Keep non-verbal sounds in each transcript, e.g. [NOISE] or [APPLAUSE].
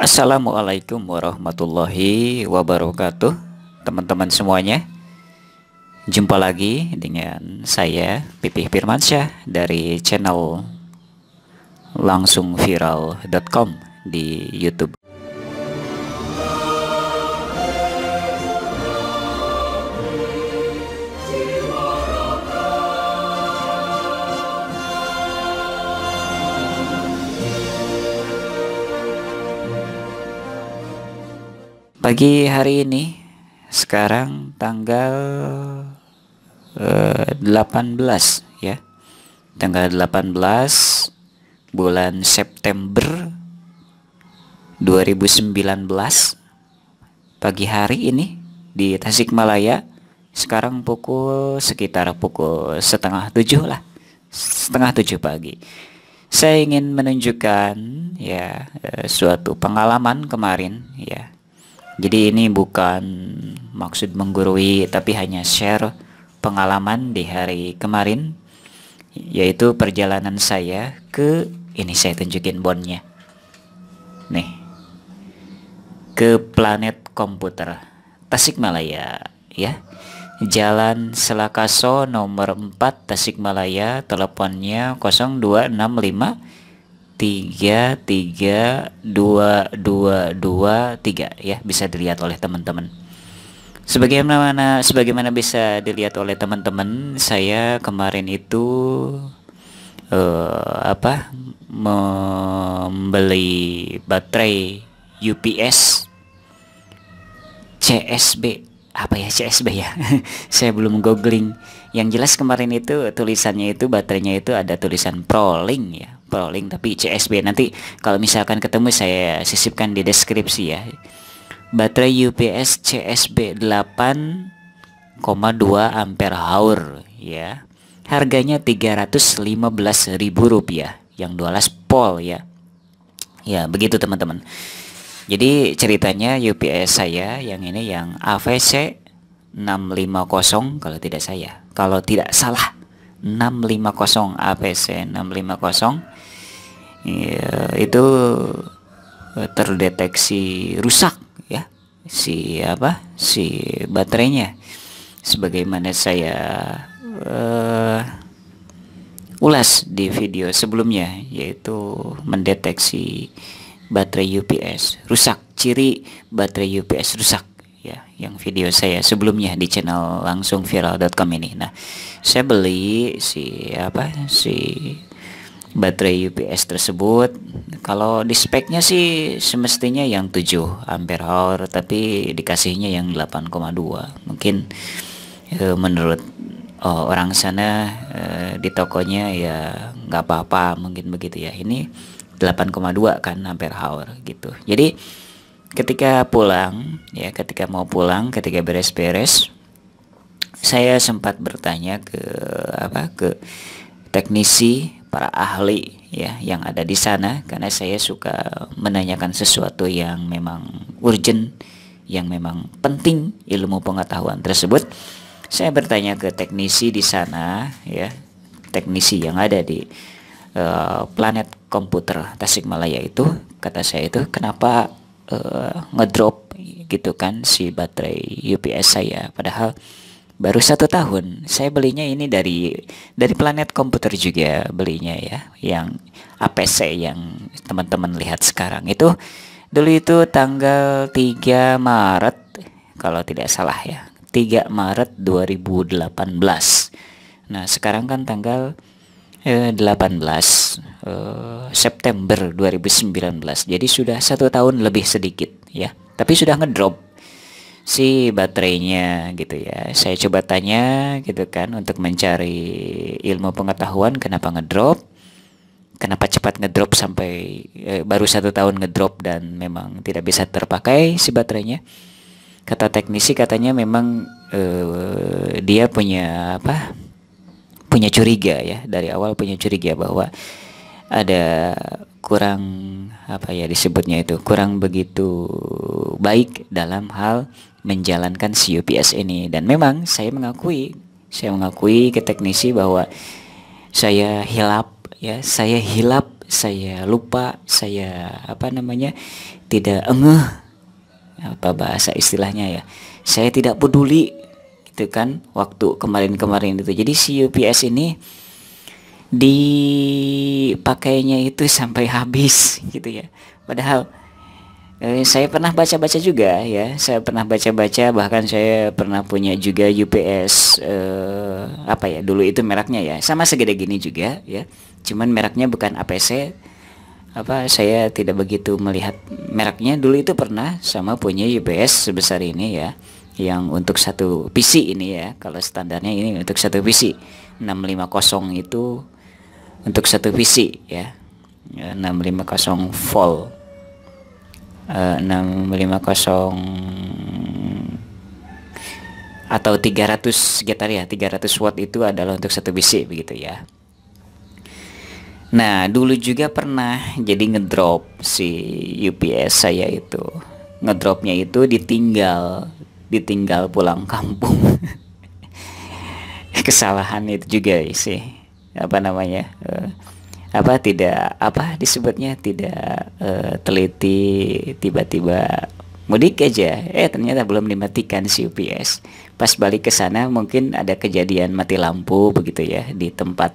Assalamualaikum warahmatullahi wabarakatuh Teman-teman semuanya Jumpa lagi dengan saya Pipih Firmansyah Dari channel langsungviral.com di Youtube Pagi hari ini sekarang tanggal uh, eh, 18 ya. Tanggal 18 bulan September 2019 pagi hari ini di Tasikmalaya sekarang pukul sekitar pukul setengah tujuh lah setengah tujuh pagi saya ingin menunjukkan ya eh, suatu pengalaman kemarin ya jadi ini bukan maksud menggurui tapi hanya share pengalaman di hari kemarin yaitu perjalanan saya ke ini saya tunjukin bonnya. Nih. Ke planet komputer Tasikmalaya ya. Jalan Selakaso nomor 4 Tasikmalaya, teleponnya 0265 tiga tiga dua dua dua tiga ya bisa dilihat oleh teman-teman sebagaimana sebagaimana bisa dilihat oleh teman-teman saya kemarin itu uh, apa membeli baterai UPS CSB apa ya CSB ya [LAUGHS] saya belum googling yang jelas kemarin itu tulisannya itu baterainya itu ada tulisan Proling ya beberapa link tapi CSB nanti kalau misalkan ketemu saya sisipkan di deskripsi ya baterai UPS CSB 8,2 ampere hour ya harganya ribu rupiah yang 12 pol ya ya begitu teman-teman jadi ceritanya UPS saya yang ini yang AVC 650 kalau tidak saya kalau tidak salah 650 APC 650 ya, itu eh, terdeteksi rusak ya si apa si baterainya sebagaimana saya uh, ulas di video sebelumnya yaitu mendeteksi baterai UPS rusak ciri baterai UPS rusak ya yang video saya sebelumnya di channel langsung viral.com ini nah saya beli si apa si baterai UPS tersebut kalau di speknya sih semestinya yang 7 ampere hour tapi dikasihnya yang 8,2 mungkin e, menurut oh, orang sana e, di tokonya ya nggak apa-apa mungkin begitu ya ini 8,2 kan ampere hour gitu jadi ketika pulang ya ketika mau pulang ketika beres-beres saya sempat bertanya ke apa ke teknisi para ahli ya yang ada di sana karena saya suka menanyakan sesuatu yang memang urgent yang memang penting ilmu pengetahuan tersebut saya bertanya ke teknisi di sana ya teknisi yang ada di uh, planet komputer Tasikmalaya itu kata saya itu kenapa uh, ngedrop gitu kan si baterai UPS saya padahal baru satu tahun saya belinya ini dari dari planet komputer juga belinya ya yang APC yang teman-teman lihat sekarang itu dulu itu tanggal 3 Maret kalau tidak salah ya 3 Maret 2018 nah sekarang kan tanggal eh, 18 eh, September 2019 jadi sudah satu tahun lebih sedikit ya tapi sudah ngedrop si baterainya gitu ya. Saya coba tanya gitu kan untuk mencari ilmu pengetahuan kenapa ngedrop, kenapa cepat ngedrop sampai eh, baru satu tahun ngedrop dan memang tidak bisa terpakai si baterainya. Kata teknisi katanya memang eh, dia punya apa? punya curiga ya dari awal punya curiga bahwa ada kurang apa ya disebutnya itu kurang begitu baik dalam hal menjalankan CUPS ini dan memang saya mengakui saya mengakui ke teknisi bahwa saya hilap ya saya hilap saya lupa saya apa namanya tidak engeh apa bahasa istilahnya ya saya tidak peduli gitu kan waktu kemarin-kemarin itu jadi CUPS ini dipakainya itu sampai habis gitu ya padahal eh, saya pernah baca-baca juga ya saya pernah baca-baca bahkan saya pernah punya juga UPS eh, apa ya dulu itu mereknya ya sama segede gini juga ya cuman mereknya bukan APC apa saya tidak begitu melihat mereknya dulu itu pernah sama punya UPS sebesar ini ya yang untuk satu PC ini ya kalau standarnya ini untuk satu PC 650 itu untuk satu visi ya 650 ya, volt uh, eh, 650 atau 300 gitar ya 300 watt itu adalah untuk satu visi begitu ya Nah dulu juga pernah jadi ngedrop si UPS saya itu ngedropnya itu ditinggal ditinggal pulang kampung [LAUGHS] kesalahan itu juga sih apa namanya uh, apa tidak apa disebutnya tidak uh, teliti tiba-tiba mudik aja eh ternyata belum dimatikan si UPS pas balik ke sana mungkin ada kejadian mati lampu begitu ya di tempat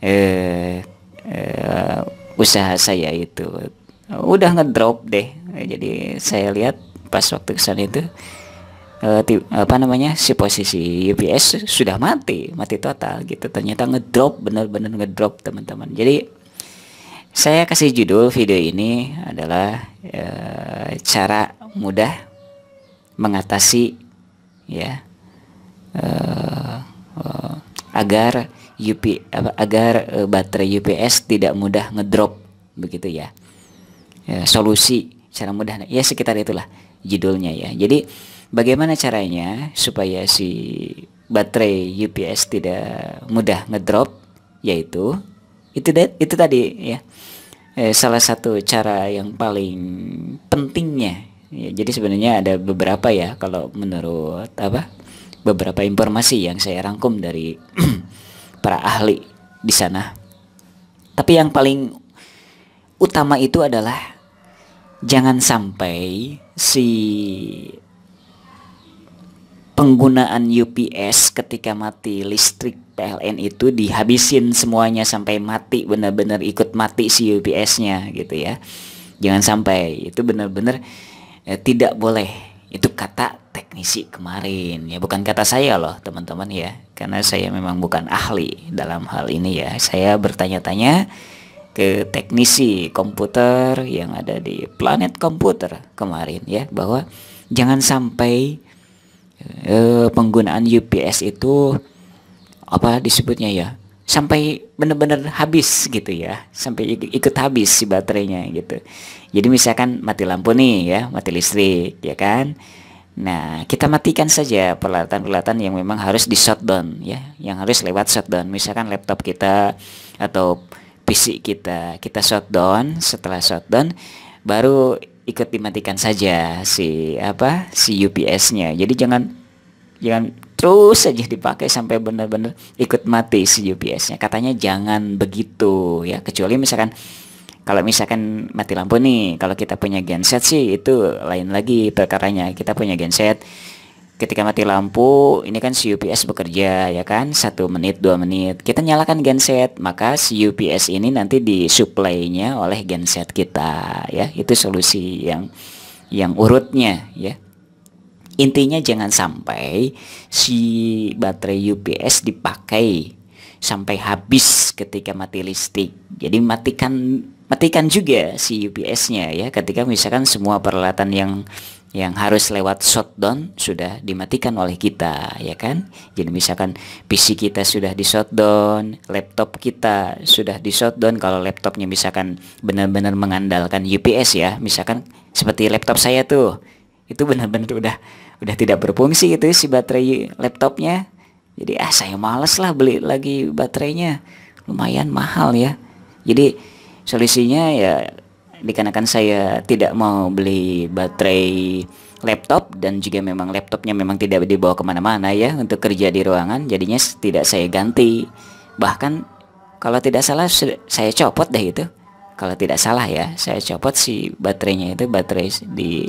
eh, eh, usaha saya itu udah ngedrop deh jadi saya lihat pas waktu kesana itu Eh, apa namanya si posisi UPS sudah mati mati total gitu ternyata ngedrop bener-bener ngedrop teman-teman jadi saya kasih judul video ini adalah e, cara mudah mengatasi ya e, agar UP agar baterai UPS tidak mudah ngedrop begitu ya. ya solusi cara mudah ya sekitar itulah judulnya ya jadi Bagaimana caranya supaya si baterai UPS tidak mudah ngedrop? Yaitu itu itu tadi ya. Eh, salah satu cara yang paling pentingnya. Ya, jadi sebenarnya ada beberapa ya kalau menurut apa? beberapa informasi yang saya rangkum dari [CLEARS THROAT] para ahli di sana. Tapi yang paling utama itu adalah jangan sampai si penggunaan UPS ketika mati listrik PLN itu dihabisin semuanya sampai mati benar-benar ikut mati si UPS-nya gitu ya jangan sampai itu benar-benar eh, tidak boleh itu kata teknisi kemarin ya bukan kata saya loh teman-teman ya karena saya memang bukan ahli dalam hal ini ya saya bertanya-tanya ke teknisi komputer yang ada di planet komputer kemarin ya bahwa jangan sampai e, penggunaan UPS itu apa disebutnya ya sampai benar-benar habis gitu ya sampai ikut habis si baterainya gitu jadi misalkan mati lampu nih ya mati listrik ya kan nah kita matikan saja peralatan-peralatan yang memang harus di shutdown ya yang harus lewat shutdown misalkan laptop kita atau PC kita kita shutdown setelah shutdown baru ikut dimatikan saja si apa si UPS-nya jadi jangan jangan terus saja dipakai sampai benar-benar ikut mati si UPS-nya. Katanya jangan begitu ya, kecuali misalkan kalau misalkan mati lampu nih, kalau kita punya genset sih itu lain lagi perkaranya. Kita punya genset ketika mati lampu ini kan si UPS bekerja ya kan satu menit dua menit kita nyalakan genset maka si UPS ini nanti disuplainya oleh genset kita ya itu solusi yang yang urutnya ya Intinya jangan sampai si baterai UPS dipakai sampai habis ketika mati listrik. Jadi matikan matikan juga si UPS-nya ya ketika misalkan semua peralatan yang yang harus lewat shutdown sudah dimatikan oleh kita ya kan jadi misalkan PC kita sudah di shutdown laptop kita sudah di shutdown kalau laptopnya misalkan benar-benar mengandalkan UPS ya misalkan seperti laptop saya tuh itu benar-benar udah udah tidak berfungsi gitu ya si baterai laptopnya jadi ah saya males lah beli lagi baterainya lumayan mahal ya jadi solusinya ya dikarenakan saya tidak mau beli baterai laptop dan juga memang laptopnya memang tidak dibawa kemana-mana ya untuk kerja di ruangan jadinya tidak saya ganti bahkan kalau tidak salah saya copot deh itu kalau tidak salah ya saya copot si baterainya itu baterai di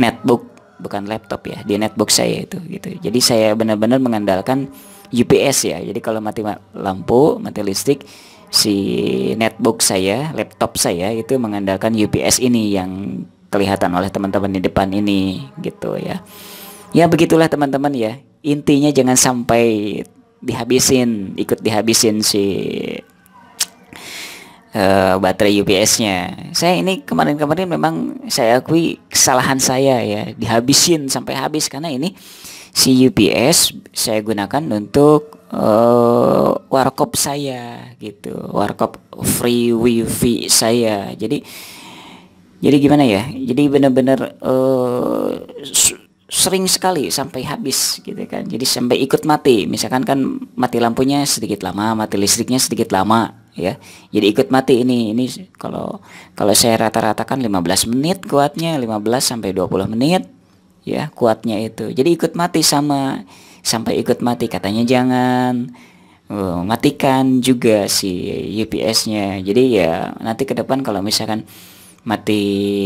netbook bukan laptop ya di netbook saya itu gitu jadi saya benar-benar mengandalkan UPS ya jadi kalau mati lampu mati listrik si netbook saya laptop saya itu mengandalkan UPS ini yang kelihatan oleh teman-teman di depan ini gitu ya ya begitulah teman-teman ya intinya jangan sampai dihabisin ikut dihabisin si Eh, baterai UPS-nya. Saya ini kemarin-kemarin memang saya akui kesalahan saya ya, dihabisin sampai habis karena ini si UPS saya gunakan untuk uh, warkop saya gitu, warkop free wifi saya. Jadi jadi gimana ya? Jadi benar-benar uh, sering sekali sampai habis gitu kan jadi sampai ikut mati misalkan kan mati lampunya sedikit lama mati listriknya sedikit lama ya jadi ikut mati ini ini kalau kalau saya rata-ratakan 15 menit kuatnya 15 sampai 20 menit ya kuatnya itu jadi ikut mati sama sampai ikut mati katanya jangan eh, matikan juga si UPS-nya jadi ya nanti ke depan kalau misalkan mati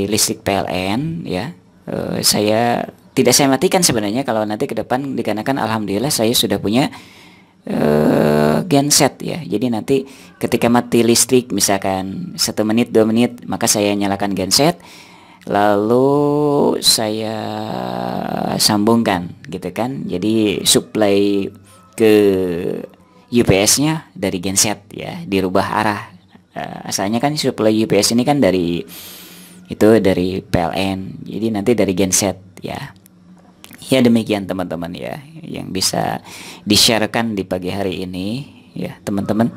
listrik PLN ya eh, saya tidak saya matikan sebenarnya kalau nanti ke depan dikarenakan alhamdulillah saya sudah punya uh, eh, genset ya. Jadi nanti ketika mati listrik misalkan satu menit dua menit maka saya nyalakan genset lalu saya sambungkan gitu kan. Jadi supply ke UPS-nya dari genset ya dirubah arah. Uh, asalnya kan supply UPS ini kan dari itu dari PLN. Jadi nanti dari genset ya. Ya demikian teman-teman ya yang bisa di di pagi hari ini ya teman-teman.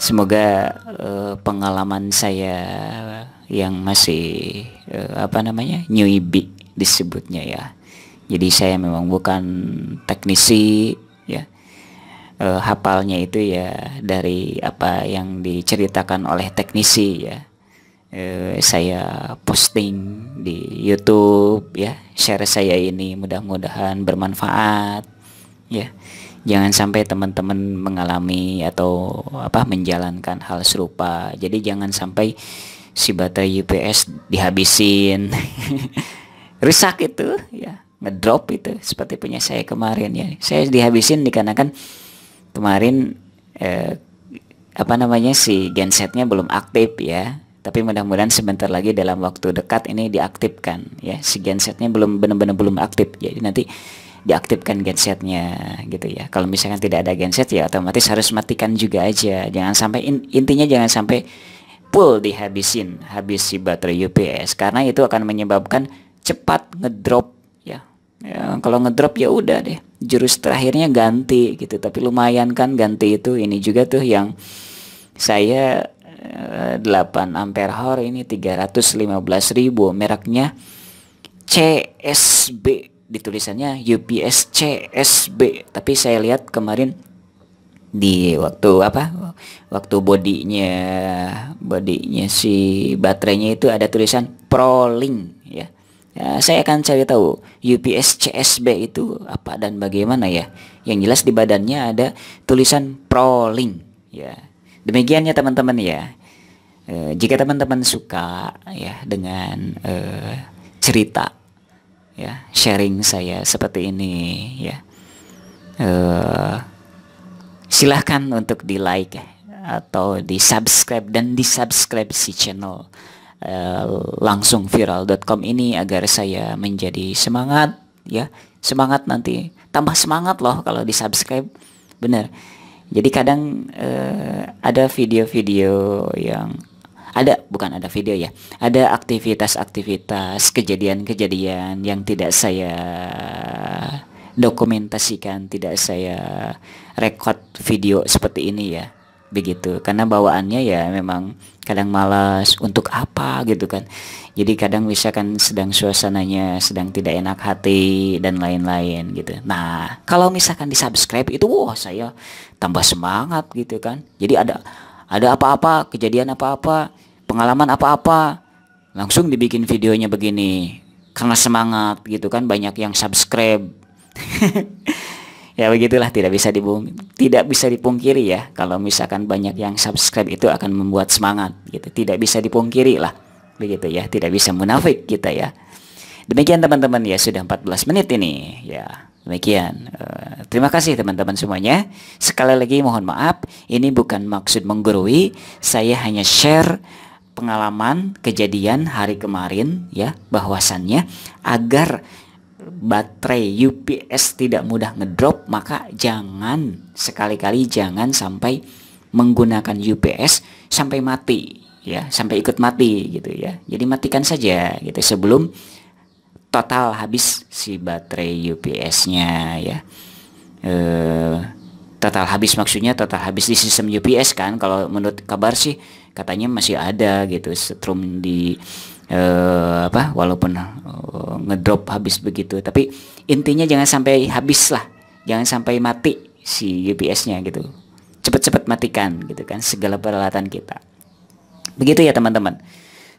Semoga uh, pengalaman saya yang masih uh, apa namanya newbie disebutnya ya. Jadi saya memang bukan teknisi ya. Uh, hafalnya itu ya dari apa yang diceritakan oleh teknisi ya eh, saya posting di YouTube ya share saya ini mudah-mudahan bermanfaat ya jangan sampai teman-teman mengalami atau apa menjalankan hal serupa jadi jangan sampai si baterai UPS dihabisin [LAUGHS] rusak itu ya ngedrop itu seperti punya saya kemarin ya saya dihabisin dikarenakan kemarin eh, apa namanya si gensetnya belum aktif ya tapi mudah-mudahan sebentar lagi dalam waktu dekat ini diaktifkan ya si gensetnya belum benar-benar belum aktif jadi nanti diaktifkan gensetnya gitu ya kalau misalkan tidak ada genset ya otomatis harus matikan juga aja jangan sampai in, intinya jangan sampai full dihabisin habis si baterai UPS karena itu akan menyebabkan cepat ngedrop ya, ya kalau ngedrop ya udah deh jurus terakhirnya ganti gitu tapi lumayan kan ganti itu ini juga tuh yang saya 8 ampere hour ini 315.000 mereknya CSB ditulisannya UPS CSB tapi saya lihat kemarin di waktu apa waktu bodinya bodinya si baterainya itu ada tulisan proling ya. ya saya akan cari tahu UPS CSB itu apa dan bagaimana ya yang jelas di badannya ada tulisan proling ya Demikian ya teman-teman ya. E, jika teman-teman suka ya dengan e, cerita ya sharing saya seperti ini ya. E, silahkan untuk di like atau di subscribe dan di subscribe si channel langsung viral.com ini agar saya menjadi semangat ya semangat nanti tambah semangat loh kalau di subscribe bener jadi kadang uh, ada video-video yang ada bukan ada video ya. Ada aktivitas-aktivitas, kejadian-kejadian yang tidak saya dokumentasikan, tidak saya rekod video seperti ini ya begitu karena bawaannya ya memang kadang malas untuk apa gitu kan jadi kadang misalkan sedang suasananya sedang tidak enak hati dan lain-lain gitu nah kalau misalkan di subscribe itu wah saya tambah semangat gitu kan jadi ada ada apa-apa kejadian apa-apa pengalaman apa-apa langsung dibikin videonya begini karena semangat gitu kan banyak yang subscribe [LAUGHS] ya begitulah tidak bisa dibung tidak bisa dipungkiri ya kalau misalkan banyak yang subscribe itu akan membuat semangat gitu tidak bisa dipungkiri lah begitu ya tidak bisa munafik kita ya demikian teman-teman ya sudah 14 menit ini ya demikian uh, terima kasih teman-teman semuanya sekali lagi mohon maaf ini bukan maksud menggurui saya hanya share pengalaman kejadian hari kemarin ya bahwasannya agar baterai UPS tidak mudah ngedrop maka jangan sekali-kali jangan sampai menggunakan UPS sampai mati ya sampai ikut mati gitu ya jadi matikan saja gitu sebelum total habis si baterai UPS-nya ya e, total habis maksudnya total habis di sistem UPS kan kalau menurut kabar sih katanya masih ada gitu setrum di uh, apa walaupun uh, ngedrop habis begitu tapi intinya jangan sampai habis lah jangan sampai mati si ups nya gitu cepet-cepet matikan gitu kan segala peralatan kita begitu ya teman-teman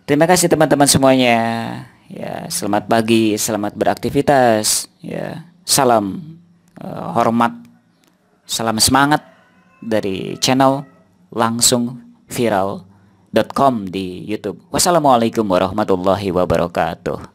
terima kasih teman-teman semuanya ya selamat pagi selamat beraktivitas ya salam uh, hormat salam semangat dari channel langsung viral com di YouTube. Wassalamualaikum warahmatullahi wabarakatuh.